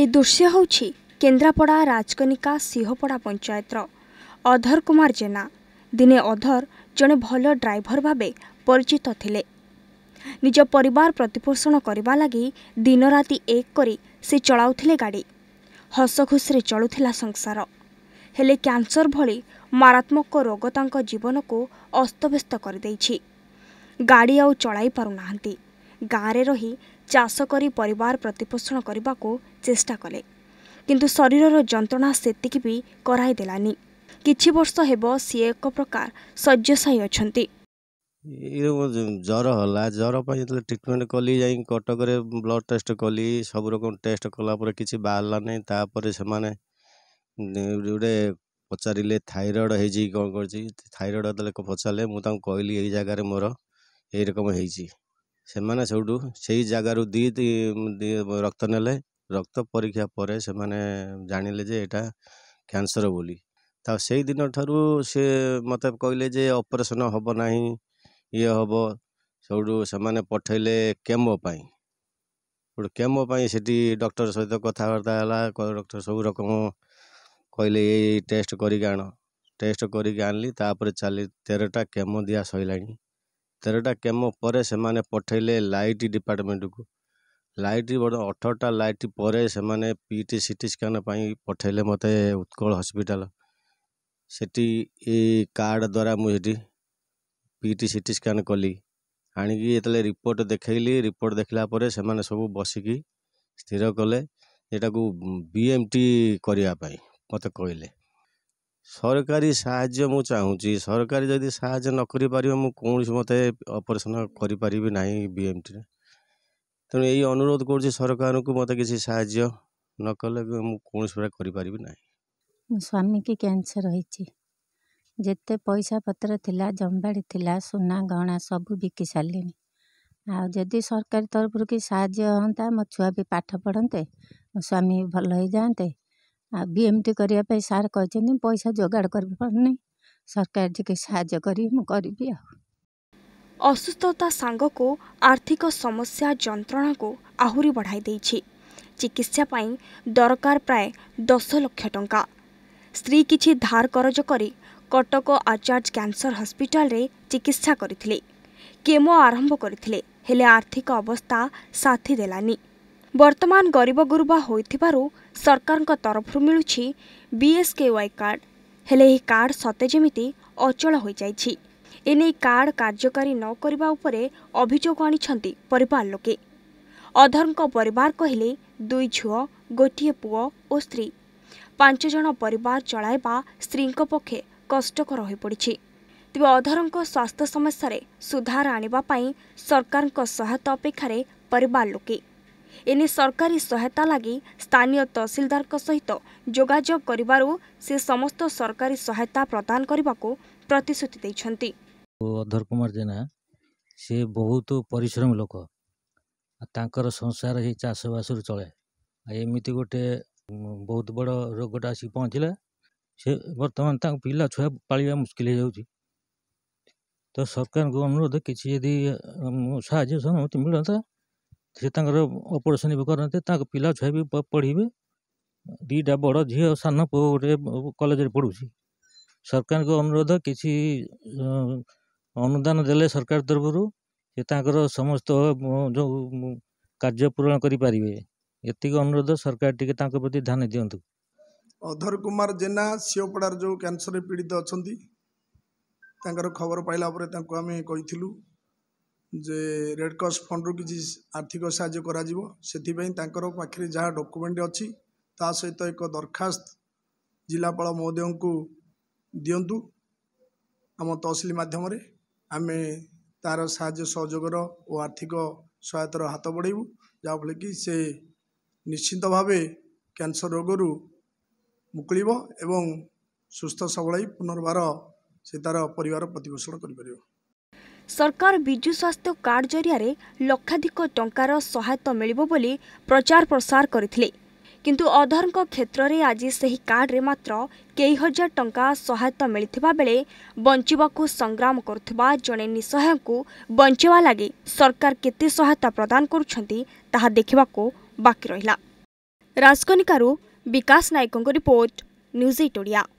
ଏ ଦୃଶ୍ୟ ହେଉଛି କେନ୍ଦ୍ରାପଡ଼ା ରାଜକନିକା ସିଂହପଡ଼ା ପଞ୍ଚାୟତର ଅଧର କୁମାର ଜେନା ଦିନେ ଅଧର ଜଣେ ଭଲ ଡ୍ରାଇଭର ଭାବେ ପରିଚିତ ଥିଲେ ନିଜ ପରିବାର ପ୍ରତିପୋଷଣ କରିବା ଲାଗି ଦିନରାତି ଏକ କରି ସେ ଚଳାଉଥିଲେ ଗାଡ଼ି ହସଖୁସିରେ ଚଳୁଥିଲା ସଂସାର ହେଲେ କ୍ୟାନ୍ସର ଭଳି ମାରାତ୍ମକ ରୋଗ ତାଙ୍କ ଜୀବନକୁ ଅସ୍ତବ୍ୟସ୍ତ କରିଦେଇଛି ଗାଡ଼ି ଆଉ ଚଳାଇ ପାରୁନାହାନ୍ତି ଗାଁରେ ରହି ଚାଷ କରି ପରିବାର ପ୍ରତିପୋଷଣ କରିବାକୁ ଚେଷ୍ଟା କଲେ କିନ୍ତୁ ଶରୀରର ଯନ୍ତ୍ରଣା ସେତିକି ବି କରାଇ ଦେଲାନି କିଛି ବର୍ଷ ହେବ ସିଏ ଏକ ପ୍ରକାର ଶଯ୍ୟଶାୟୀ ଅଛନ୍ତି ଜ୍ୱର ହେଲା ଜ୍ୱର ପାଇଁ ଯେତେବେଳେ ଟ୍ରିଟମେଣ୍ଟ କଲି ଯାଇ କଟକରେ ବ୍ଲଡ୍ ଟେଷ୍ଟ କଲି ସବୁ ରକମ ଟେଷ୍ଟ କଲା ପରେ କିଛି ବାହାରିଲା ନାହିଁ ତାପରେ ସେମାନେ ଗୋଟେ ପଚାରିଲେ ଥାଇରଏଡ଼୍ ହେଇଛି କ'ଣ କରିଛି ଥାଇରଏଡ଼୍ ଯେତେବେଳେ ପଚାରିଲେ ମୁଁ ତାଙ୍କୁ କହିଲି ଏଇ ଜାଗାରେ ମୋର ଏଇ ରକମ ହେଇଛି ସେମାନେ ସେଇଠୁ ସେଇ ଜାଗାରୁ ଦୁଇ ଦୁଇ ରକ୍ତ ନେଲେ ରକ୍ତ ପରୀକ୍ଷା ପରେ ସେମାନେ ଜାଣିଲେ ଯେ ଏଇଟା କ୍ୟାନ୍ସର ବୋଲି ତ ସେଇଦିନ ଠାରୁ ସେ ମୋତେ କହିଲେ ଯେ ଅପରେସନ୍ ହେବ ନାହିଁ ଇଏ ହେବ ସେଇଠୁ ସେମାନେ ପଠେଇଲେ କେମୋ ପାଇଁ ଗୋଟେ କେମୋ ପାଇଁ ସେଠି ଡକ୍ଟର ସହିତ କଥାବାର୍ତ୍ତା ହେଲା ଡକ୍ଟର ସବୁ ରକମ କହିଲେ ଏଇ ଟେଷ୍ଟ କରିକି ଆଣ ଟେଷ୍ଟ କରିକି ଆଣିଲି ତାପରେ ଚାଲି ତେରଟା କେମୋ ଦିଆ ସରିଲାଣି ତେରଟା କେମୋ ପରେ ସେମାନେ ପଠାଇଲେ ଲାଇଟ୍ ଡିପାର୍ଟମେଣ୍ଟକୁ ଲାଇଟ୍ ବର୍ତ୍ତମାନ ଅଠରଟା ଲାଇଟ୍ ପରେ ସେମାନେ P T C T scan ପାଇଁ ପଠାଇଲେ ମୋତେ ଉତ୍କଳ ହସ୍ପିଟାଲ ସେଠି ଏ କାର୍ଡ଼ ଦ୍ୱାରା ମୁଁ ସେଠି P T C T scan କଲି ଆଣିକି ଯେତେବେଳେ ରିପୋର୍ଟ ଦେଖାଇଲି ରିପୋର୍ଟ ଦେଖିଲା ପରେ ସେମାନେ ସବୁ ବସିକି ସ୍ଥିର କଲେ ଏଇଟାକୁ ବି ଏମ୍ ଟି କରିବା ପାଇଁ ମୋତେ କହିଲେ ସରକାରୀ ସାହାଯ୍ୟ ମୁଁ ଚାହୁଁଛି ସରକାରୀ ଯଦି ସାହାଯ୍ୟ ନ କରିପାରିବ ମୁଁ କୌଣସି ମୋତେ ଅପରେସନ୍ କରିପାରିବି ନାହିଁ ବିଏମ୍ଟିରେ ତେଣୁ ଏଇ ଅନୁରୋଧ କରୁଛି ସରକାରଙ୍କୁ ମୋତେ କିଛି ସାହାଯ୍ୟ ନ କଲେ ମୁଁ କୌଣସି ପ୍ରକାର କରିପାରିବି ନାହିଁ ମୋ ସ୍ୱାମୀ କି କ୍ୟାନ୍ସର ହୋଇଛି ଯେତେ ପଇସା ପତ୍ର ଥିଲା ଜମ୍ବାଡ଼ି ଥିଲା ସୁନା ଗହଣା ସବୁ ବିକି ସାରିଲିଣି ଆଉ ଯଦି ସରକାରୀ ତରଫରୁ କିଛି ସାହାଯ୍ୟ ହୁଅନ୍ତା ମୋ ଛୁଆ ବି ପାଠ ପଢ଼ନ୍ତେ ମୋ ସ୍ୱାମୀ ଭଲ ହେଇଯାଆନ୍ତେ ଆଉ ବି ଏମିତି କରିବା ପାଇଁ ସାର୍ କହିଛନ୍ତି ପଇସା ଯୋଗାଡ଼ କରିପାରୁନି ସରକାର ଟିକେ ସାହାଯ୍ୟ କରିବି ମୁଁ କରିବି ଆଉ ଅସୁସ୍ଥତା ସାଙ୍ଗକୁ ଆର୍ଥିକ ସମସ୍ୟା ଯନ୍ତ୍ରଣାକୁ ଆହୁରି ବଢ଼ାଇ ଦେଇଛି ଚିକିତ୍ସା ପାଇଁ ଦରକାର ପ୍ରାୟ ଦଶ ଲକ୍ଷ ଟଙ୍କା ସ୍ତ୍ରୀ କିଛି ଧାର କରଜ କରି କଟକ ଆଚାର୍ଜ କ୍ୟାନ୍ସର ହସ୍ପିଟାଲରେ ଚିକିତ୍ସା କରିଥିଲେ କେମୋ ଆରମ୍ଭ କରିଥିଲେ ହେଲେ ଆର୍ଥିକ ଅବସ୍ଥା ସାଥି ଦେଲାନି ବର୍ତ୍ତମାନ ଗରିବ ଗୁରୁବା ହୋଇଥିବାରୁ ସରକାରଙ୍କ ତରଫରୁ ମିଳୁଛି ବିଏସ୍କେ ୱାଇ କାର୍ଡ଼ ହେଲେ ଏହି କାର୍ଡ଼ ସତେ ଯେମିତି ଅଚଳ ହୋଇଯାଇଛି ଏନେଇ କାର୍ଡ଼ କାର୍ଯ୍ୟକାରୀ ନ କରିବା ଉପରେ ଅଭିଯୋଗ ଆଣିଛନ୍ତି ପରିବାର ଲୋକେ ଅଧରଙ୍କ ପରିବାର କହିଲେ ଦୁଇ ଝିଅ ଗୋଟିଏ ପୁଅ ଓ ସ୍ତ୍ରୀ ପାଞ୍ଚ ଜଣ ପରିବାର ଚଳାଇବା ସ୍ତ୍ରୀଙ୍କ ପକ୍ଷେ କଷ୍ଟକର ହୋଇପଡ଼ିଛି ତେବେ ଅଧରଙ୍କ ସ୍ୱାସ୍ଥ୍ୟ ସମସ୍ୟାରେ ସୁଧାର ଆଣିବା ପାଇଁ ସରକାରଙ୍କ ସହାୟତା ଅପେକ୍ଷାରେ ପରିବାର ଲୋକେ ଏନେଇ ସରକାରୀ ସହାୟତା ଲାଗି ସ୍ଥାନୀୟ ତହସିଲଦାରଙ୍କ ସହିତ ଯୋଗାଯୋଗ କରିବାରୁ ସେ ସମସ୍ତ ସରକାରୀ ସହାୟତା ପ୍ରଦାନ କରିବାକୁ ପ୍ରତିଶ୍ରୁତି ଦେଇଛନ୍ତି ଅଧର କୁମାର ଜେନା ସେ ବହୁତ ପରିଶ୍ରମ ଲୋକ ତାଙ୍କର ସଂସାର ହେଇ ଚାଷବାସରୁ ଚଳେ ଏମିତି ଗୋଟେ ବହୁତ ବଡ଼ ରୋଗଟା ଆସିକି ପହଞ୍ଚିଲା ସେ ବର୍ତ୍ତମାନ ତାଙ୍କ ପିଲା ଛୁଆ ପାଳିବା ମୁସ୍କିଲ ହେଇଯାଉଛି ତ ସରକାରଙ୍କୁ ଅନୁରୋଧ କିଛି ଯଦି ସାହାଯ୍ୟ ସହମତି ମିଳନ୍ତା से अपरेसन भी करते पिला छुआ भी पढ़े दीटा बड़ झी सान पु गोटे कलेज पढ़ू सरकार को अनुरोध किसी अनुदान दे सरकार तरफ से समस्त जो कार्य पूरण करेंगे ये अनुरोध सरकार टी प्रति ध्यान दिं अधर कुमार जेना सीओपड़ार जो कैंसर पीड़ित अच्छा खबर पाइला आम ଯେ ରେଡ଼କ୍ରସ୍ ଫଣ୍ଡରୁ କିଛି ଆର୍ଥିକ ସାହାଯ୍ୟ କରାଯିବ ସେଥିପାଇଁ ତାଙ୍କର ପାଖରେ ଯାହା ଡକ୍ୟୁମେଣ୍ଟ ଅଛି ତା ସହିତ ଏକ ଦରଖାସ୍ତ ଜିଲ୍ଲାପାଳ ମହୋଦୟଙ୍କୁ ଦିଅନ୍ତୁ ଆମ ତହସିଲ ମାଧ୍ୟମରେ ଆମେ ତାର ସାହାଯ୍ୟ ସହଯୋଗର ଓ ଆର୍ଥିକ ସହାୟତାର ହାତ ବଢ଼େଇବୁ ଯାହାଫଳରେ କି ସେ ନିଶ୍ଚିନ୍ତ ଭାବେ କ୍ୟାନ୍ସର ରୋଗରୁ ମୁକୁଳିବ ଏବଂ ସୁସ୍ଥ ସବଳ ହୋଇ ପୁନର୍ବାର ସେ ତା'ର ପରିବାର ପ୍ରତିପୋଷଣ କରିପାରିବ ସରକାର ବିଜୁ ସ୍ୱାସ୍ଥ୍ୟ କାର୍ଡ ଜରିଆରେ ଲକ୍ଷାଧିକ ଟଙ୍କାର ସହାୟତା ମିଳିବ ବୋଲି ପ୍ରଚାର ପ୍ରସାର କରିଥିଲେ କିନ୍ତୁ ଅଧରଙ୍କ କ୍ଷେତ୍ରରେ ଆଜି ସେହି କାର୍ଡରେ ମାତ୍ର କେଇ ହଜାର ଟଙ୍କା ସହାୟତା ମିଳିଥିବା ବେଳେ ବଞ୍ଚିବାକୁ ସଂଗ୍ରାମ କରୁଥିବା ଜଣେ ନିଃସହାୟକୁ ବଞ୍ଚାଇବା ଲାଗି ସରକାର କେତେ ସହାୟତା ପ୍ରଦାନ କରୁଛନ୍ତି ତାହା ଦେଖିବାକୁ ବାକି ରହିଲା ରାଜକନିକାରୁ ବିକାଶ ନାୟକଙ୍କ ରିପୋର୍ଟ ନ୍ୟୁଜ୍ ଏଇଟ୍ ଓଡ଼ିଆ